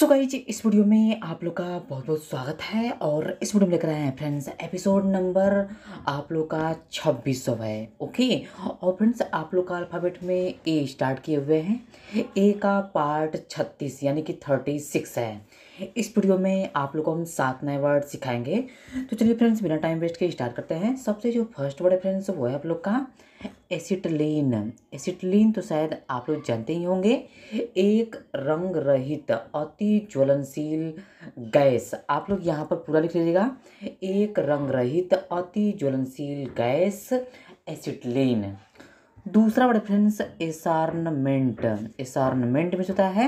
सो so जी इस video में आप लोग का बहुत बहुत स्वागत है और इस वीडियो में लेकर आए हैं फ्रेंड्स एपिसोड नंबर आप लोग का छब्बीस सौ है ओके और फ्रेंड्स आप लोग का अल्फ़ाबेट में ए स्टार्ट किए हुए हैं ए का पार्ट छत्तीस यानी कि थर्टी सिक्स है इस वीडियो में आप लोगों को हम सात नए वर्ड सिखाएंगे तो चलिए फ्रेंड्स बिना टाइम वेस्ट के स्टार्ट करते हैं सबसे जो फर्स्ट वर्ड है फ्रेंड्स वो है आप लोग का एसिटलिन एसिटलिन तो शायद आप लोग जानते ही होंगे एक रंग रहित अति ज्वलनशील गैस आप लोग यहाँ पर पूरा लिख लीजिएगा एक रंग रहित अति ज्वलनशील गैस एसिटलिन दूसरा बड़ा फ्रेंड्स एसार्नमेंट एसारनमेंट में होता है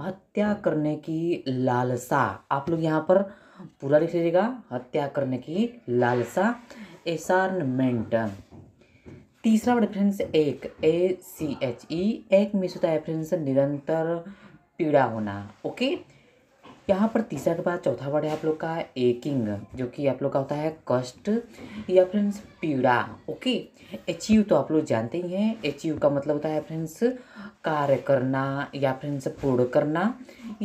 हत्या करने की लालसा आप लोग यहाँ पर पूरा लिख लीजिएगा हत्या करने की लालसा एसार्नमेंट तीसरा बड़ा फ्रेंड्स एक ए सी एच ई एक में होता है फ्रेंड्स निरंतर पीड़ा होना ओके यहाँ पर तीसरा के बाद चौथा वर्ड है आप लोग का एकिंग जो कि आप लोग का होता है कष्ट या फ्रेंड्स पीड़ा ओके अचीव तो आप लोग जानते ही हैं अचीव का मतलब होता है फ्रेंड्स कार्य करना या फ्रेंड्स पूर्ण करना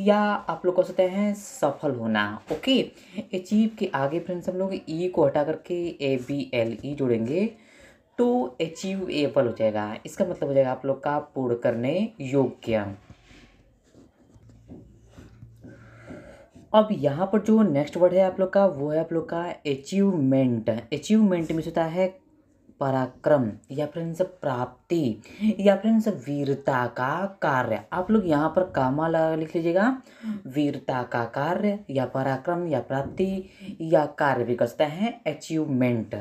या आप लोग कह सकते हैं सफल होना ओके अचीव e के आगे फ्रेंड्स हम लोग ई e को हटा करके ए बी एल ई जोड़ेंगे तो एचीव एबल हो जाएगा इसका मतलब हो जाएगा आप लोग का पूर्ण करने योग्य अब यहाँ पर जो नेक्स्ट वर्ड है आप लोग का वो है आप लोग का अचीवमेंट अचीवमेंट में होता है पराक्रम या फिर इनसे प्राप्ति या फिर इनसे वीरता का कार्य आप लोग यहाँ पर कामा लगा लिख लीजिएगा वीरता का कार्य या पराक्रम या प्राप्ति या कार्य भी करता है अचीवमेंट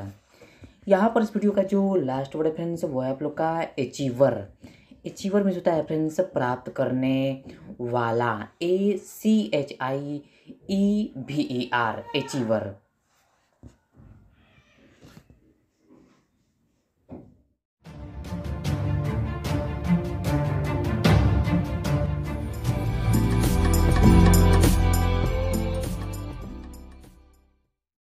यहाँ पर इस वीडियो का जो लास्ट वर्ड है फ्रेंड्स वो है आप लोग का अचीवर अचीवर मीन्स होता है प्राप्त करने वाला ए सी एच आई ई भी ई आर अचीवर